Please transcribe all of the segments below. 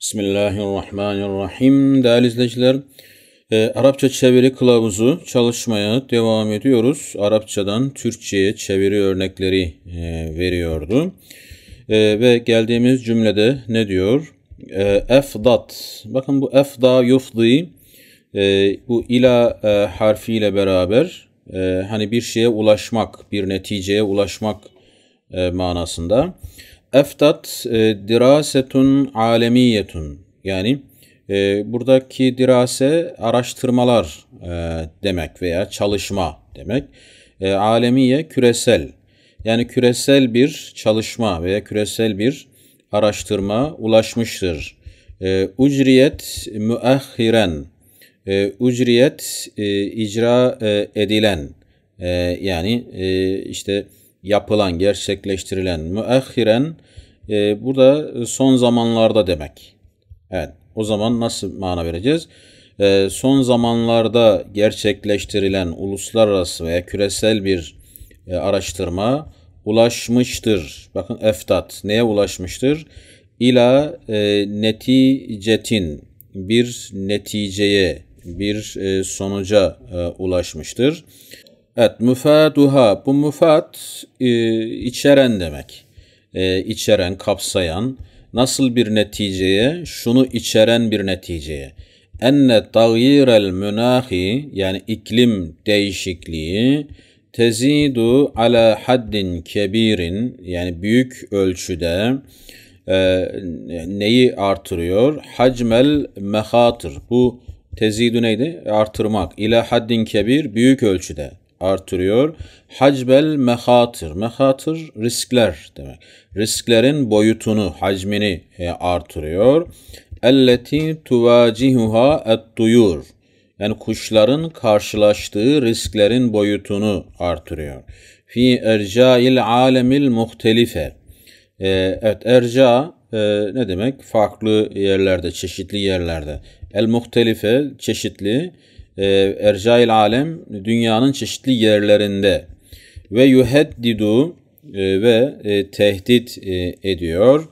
Bismillahirrahmanirrahim. Değerli izleyiciler, e, Arapça çeviri kılavuzu çalışmaya devam ediyoruz. Arapçadan Türkçe'ye çeviri örnekleri e, veriyordu. E, ve geldiğimiz cümlede ne diyor? E, efdat. Bakın bu efda yufdi. E, bu ila e, harfiyle beraber e, hani bir şeye ulaşmak, bir neticeye ulaşmak e, manasında. Eftat e, dirasetun alemiyetun yani e, buradaki dirase araştırmalar e, demek veya çalışma demek. E, alemiye küresel yani küresel bir çalışma veya küresel bir araştırma ulaşmıştır. E, ucriyet müahhiren e, ucriyet e, icra e, edilen e, yani e, işte yapılan, gerçekleştirilen müehiren e, burada son zamanlarda demek. Evet. O zaman nasıl mana vereceğiz? E, son zamanlarda gerçekleştirilen uluslararası veya küresel bir e, araştırma ulaşmıştır. Bakın eftat neye ulaşmıştır? İla e, neticetin bir neticeye, bir e, sonuca e, ulaşmıştır. Evet, müfaduha. Bu müfat e, içeren demek. E, içeren, kapsayan. Nasıl bir neticeye? Şunu içeren bir neticeye. Enne tagyirel münahi yani iklim değişikliği tezidu ala haddin kebirin yani büyük ölçüde e, neyi artırıyor? Hacmel mehatır. Bu tezidu neydi? Artırmak. İla haddin kebir büyük ölçüde artırıyor. Hacbel mehatır. Mehatır riskler demek. Risklerin boyutunu, hacmini e, artırıyor. Elleti tuvacihuha et duyur. Yani kuşların karşılaştığı risklerin boyutunu artırıyor. Fi erca'il alemil muhtelife. E, evet erca e, ne demek? Farklı yerlerde, çeşitli yerlerde. El muhtelife çeşitli e, ercail alem dünyanın çeşitli yerlerinde ve yuheddidu e, ve e, tehdit ediyor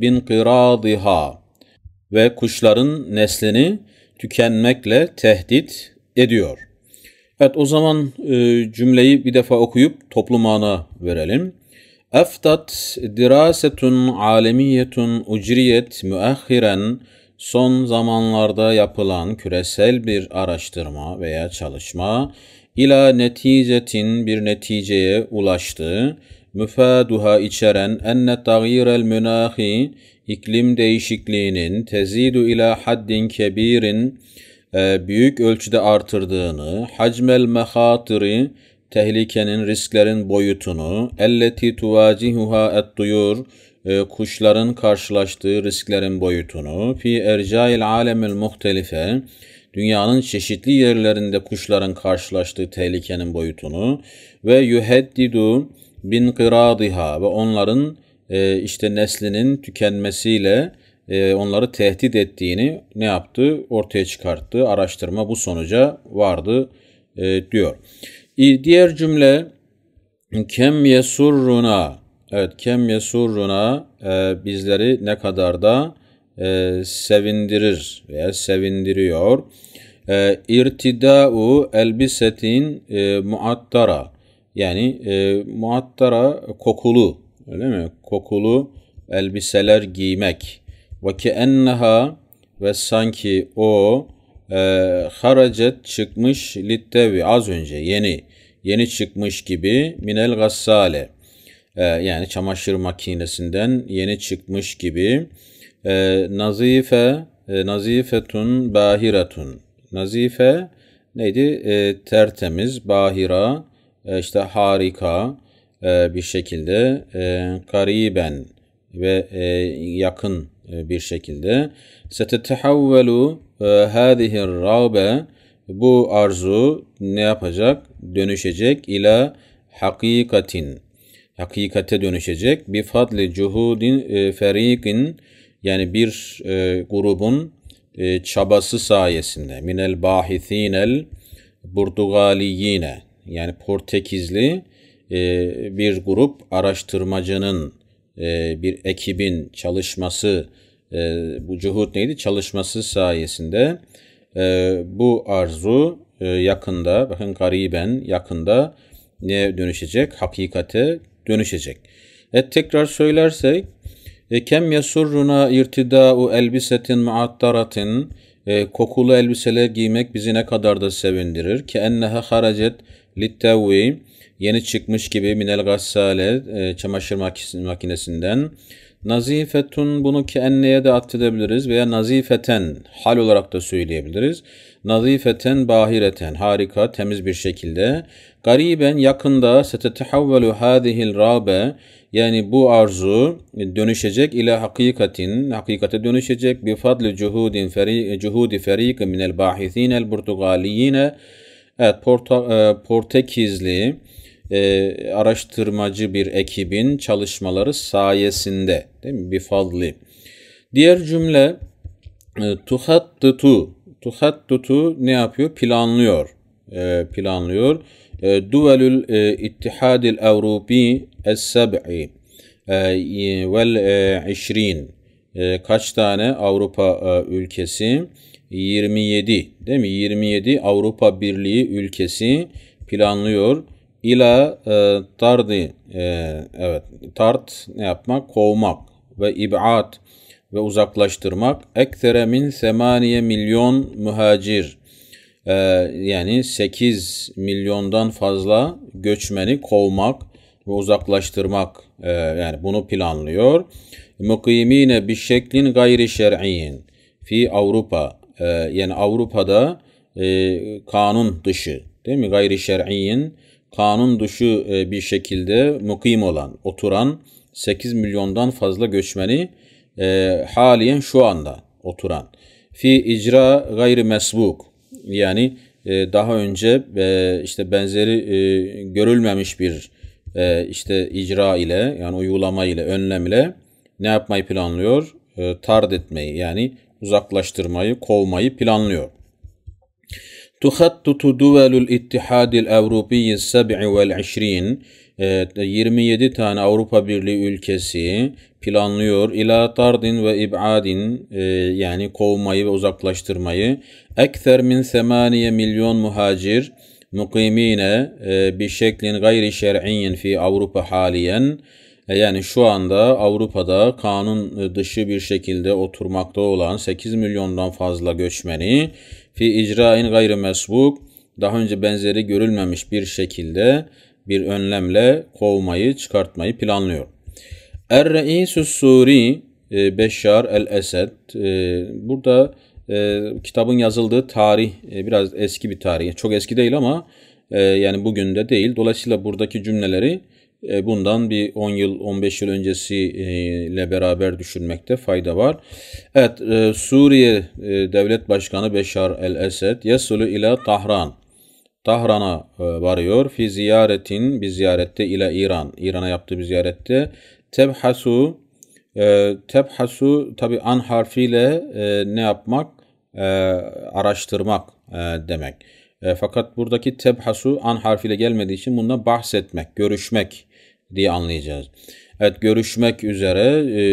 bin kıradiha ve kuşların neslini tükenmekle tehdit ediyor. Evet o zaman cümleyi bir defa okuyup toplumana verelim. Eftat dirasetun alemiyetun ucriyet müahhiren Son zamanlarda yapılan küresel bir araştırma veya çalışma ila neticetin bir neticeye ulaştığı müfaduha içeren enne tagirel münahi iklim değişikliğinin tezidu ila haddin kebirin e, büyük ölçüde artırdığını, hacmel mehatiri tehlikenin, risklerin boyutunu, elleti tuvacihuha et duyur e, kuşların karşılaştığı risklerin boyutunu, fi ercail alemil muhtelife, dünyanın çeşitli yerlerinde kuşların karşılaştığı tehlikenin boyutunu ve yuheddidu bin kıradiha ve onların e, işte neslinin tükenmesiyle e, onları tehdit ettiğini ne yaptı? Ortaya çıkarttı. Araştırma bu sonuca vardı e, diyor. Diğer cümle kem yesurruna Evet kem yesurruna e, bizleri ne kadar da e, sevindirir veya sevindiriyor. E, irtida'u elbisetin e, muattara yani e, muattara kokulu öyle mi? Kokulu elbiseler giymek. Ve ki ve sanki o e, haracet çıkmış littevi az önce yeni yeni çıkmış gibi minel gassale ee, yani çamaşır makinesinden yeni çıkmış gibi ee, nazife e, nazifetun bahiratun nazife neydi ee, tertemiz bahira e, işte harika e, bir şekilde kariben ve yakın bir şekilde setetehevvelu hadihi rabe bu arzu ne yapacak? Dönüşecek ila hakikatin hakikate dönüşecek. Bi fadli cuhudin e, ferikin yani bir e, grubun e, çabası sayesinde minel bahisinel burdugaliyine yani Portekizli e, bir grup araştırmacının e, bir ekibin çalışması e, bu cuhut neydi? Çalışması sayesinde e, bu arzu e, yakında bakın gariben yakında ne dönüşecek? Hakikate dönüşecek. Evet tekrar söylersek e, kem yasurruna irtida'u elbisetin muattaratin e, kokulu elbiseler giymek bizi ne kadar da sevindirir. Ki enneha haracet littevvi yeni çıkmış gibi minel gassale e, çamaşır makinesinden. Nazifetun bunu ki enneye de atfedebiliriz veya nazifeten hal olarak da söyleyebiliriz nazifeten bahireten harika temiz bir şekilde gariben yakında setetehawvelu hadihil rabe yani bu arzu dönüşecek ile hakikatin hakikate dönüşecek bi fadli cuhudin feri, cuhudi ferik minel bahisin el portugaliyine evet Porta, e, Portekizli e, araştırmacı bir ekibin çalışmaları sayesinde değil mi? Bir fadli. Diğer cümle e, tuhattitu tuhattutu ne yapıyor? Planlıyor. E, planlıyor. E, ee, Duvelül e, İttihadil Avrubi Es-Seb'i e, vel e, işrin e, kaç tane Avrupa ülkesi? 27 değil mi? 27 Avrupa Birliği ülkesi planlıyor ila e, tardi e, evet tart ne yapmak kovmak ve ibat ve uzaklaştırmak ektere min semaniye milyon muhacir ee, yani 8 milyondan fazla göçmeni kovmak ve uzaklaştırmak ee, yani bunu planlıyor. Mukimine bir şeklin gayri şer'iyin fi Avrupa ee, yani Avrupa'da e, kanun dışı değil mi gayri şer'iyin kanun dışı e, bir şekilde mukim olan oturan 8 milyondan fazla göçmeni e, haliyen şu anda oturan. Fi icra gayri mesbuk yani e, daha önce e, işte benzeri e, görülmemiş bir e, işte icra ile yani uygulama ile önlemle ne yapmayı planlıyor? E, tard etmeyi yani uzaklaştırmayı, kovmayı planlıyor. تخطط دول الاتحاد الأوروبي السبع والعشرين 27 e, tane Avrupa Birliği ülkesi planlıyor ila tardin ve ibadin e, yani kovmayı ve uzaklaştırmayı ekser min 8 milyon muhacir mukimine bir şeklin gayri şer'in fi Avrupa haliyen e, yani şu anda Avrupa'da kanun dışı bir şekilde oturmakta olan 8 milyondan fazla göçmeni fi icrain gayri mesbuk daha önce benzeri görülmemiş bir şekilde bir önlemle kovmayı, çıkartmayı planlıyor. Er-Reisü Suri e, Beşşar el-Esed e, burada e, kitabın yazıldığı tarih biraz eski bir tarih. Çok eski değil ama yani bugün de değil. Dolayısıyla buradaki cümleleri bundan bir 10 yıl 15 yıl öncesiyle beraber düşünmekte fayda var. Evet Suriye Devlet Başkanı Beşar el-Esed yasulu ile Tahran. Tahran'a e, varıyor. Fi ziyaretin bir ziyarette ile İran. İran'a yaptığı bir ziyarette. Tebhasu e, tebhasu tabi an harfiyle e, ne yapmak? E, araştırmak e, demek. E, fakat buradaki tebhasu an harfiyle gelmediği için bundan bahsetmek, görüşmek diye anlayacağız. Evet görüşmek üzere e,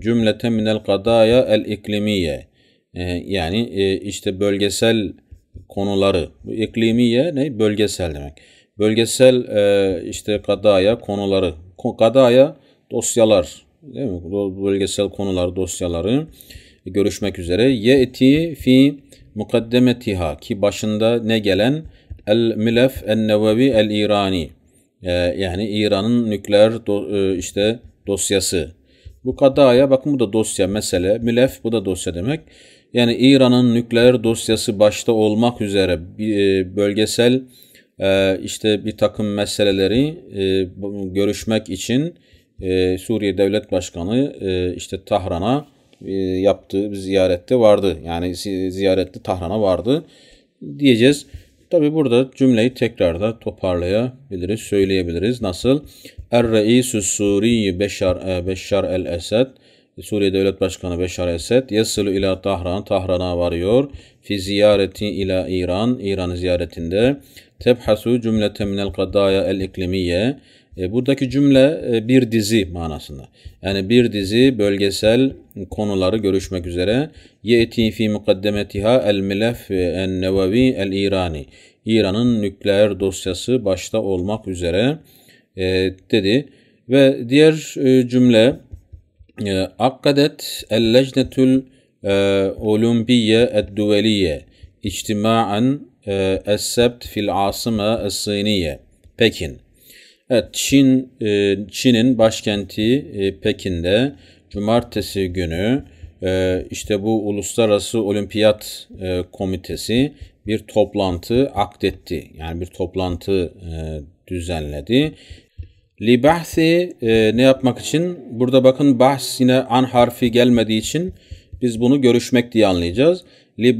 cümleten minel kadaya el iklimiye. E, yani e, işte bölgesel konuları. Bu iklimiye ne? Bölgesel demek. Bölgesel e, işte kadaya konuları. Kadaya dosyalar. Değil mi? Bölgesel konular dosyaları görüşmek üzere. Ye'ti fi mukaddemetiha ki başında ne gelen el milef en nevevi el irani ee, yani İran'ın nükleer do, e, işte dosyası. Bu kadaya bakın bu da dosya mesele. Milef bu da dosya demek. Yani İran'ın nükleer dosyası başta olmak üzere e, bölgesel e, işte bir takım meseleleri e, görüşmek için Suriye Devlet Başkanı işte Tahran'a yaptığı bir ziyarette vardı. Yani ziyarette Tahran'a vardı diyeceğiz. Tabi burada cümleyi tekrar da toparlayabiliriz, söyleyebiliriz. Nasıl? Er-Reisü Suriyi Beşar, Beşar el-Esed Suriye Devlet Başkanı Beşar Esed yasılı ila Tahran, Tahran'a varıyor. Fi ziyareti ila İran, İran ziyaretinde. Tebhasu cümlete minel kadaya el iklimiye. E, buradaki cümle e, bir dizi manasında. Yani bir dizi bölgesel konuları görüşmek üzere. Yeti fi mukaddemetiha el milef en nevavi el İrani. İran'ın nükleer dosyası başta olmak üzere e, dedi. Ve diğer e, cümle ee, Akkadet el-Lecnetül e, Olimpiye Edduveliye İçtima'an e, Es-Sebt fil Asıma Es-Siniye Pekin Evet, Çin e, Çin'in başkenti Pekin'de cumartesi günü işte bu Uluslararası Olimpiyat Komitesi bir toplantı akdetti. Yani bir toplantı düzenledi Li e, ne yapmak için? Burada bakın bahs yine an harfi gelmediği için biz bunu görüşmek diye anlayacağız. Li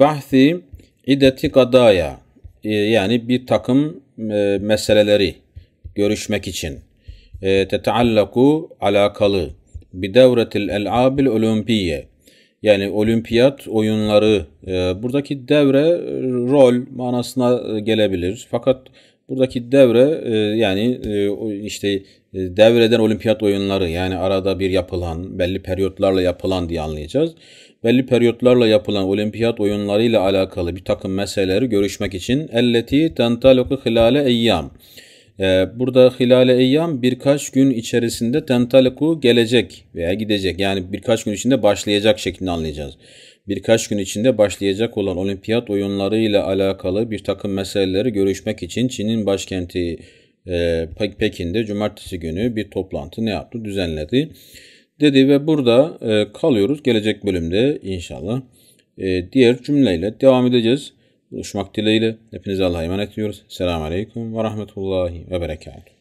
ideti kadaya e, yani bir takım e, meseleleri görüşmek için. E, tetaallaku alakalı bi devretil el'abil olimpiye yani olimpiyat oyunları buradaki devre rol manasına gelebilir. Fakat Buradaki devre e, yani e, işte e, devreden olimpiyat oyunları yani arada bir yapılan, belli periyotlarla yapılan diye anlayacağız. Belli periyotlarla yapılan olimpiyat oyunları ile alakalı bir takım meseleleri görüşmek için elleti Tentaloku hilale eyyam. burada hilale eyyam birkaç gün içerisinde Tentaloku gelecek veya gidecek. Yani birkaç gün içinde başlayacak şeklinde anlayacağız birkaç gün içinde başlayacak olan olimpiyat oyunları ile alakalı bir takım meseleleri görüşmek için Çin'in başkenti e, Pekin'de cumartesi günü bir toplantı ne yaptı düzenledi. Dedi ve burada e, kalıyoruz. Gelecek bölümde inşallah e, diğer cümleyle devam edeceğiz. Buluşmak dileğiyle hepinize Allah'a emanet ediyoruz. Selamun Aleyküm ve Rahmetullahi ve Berekatuhu.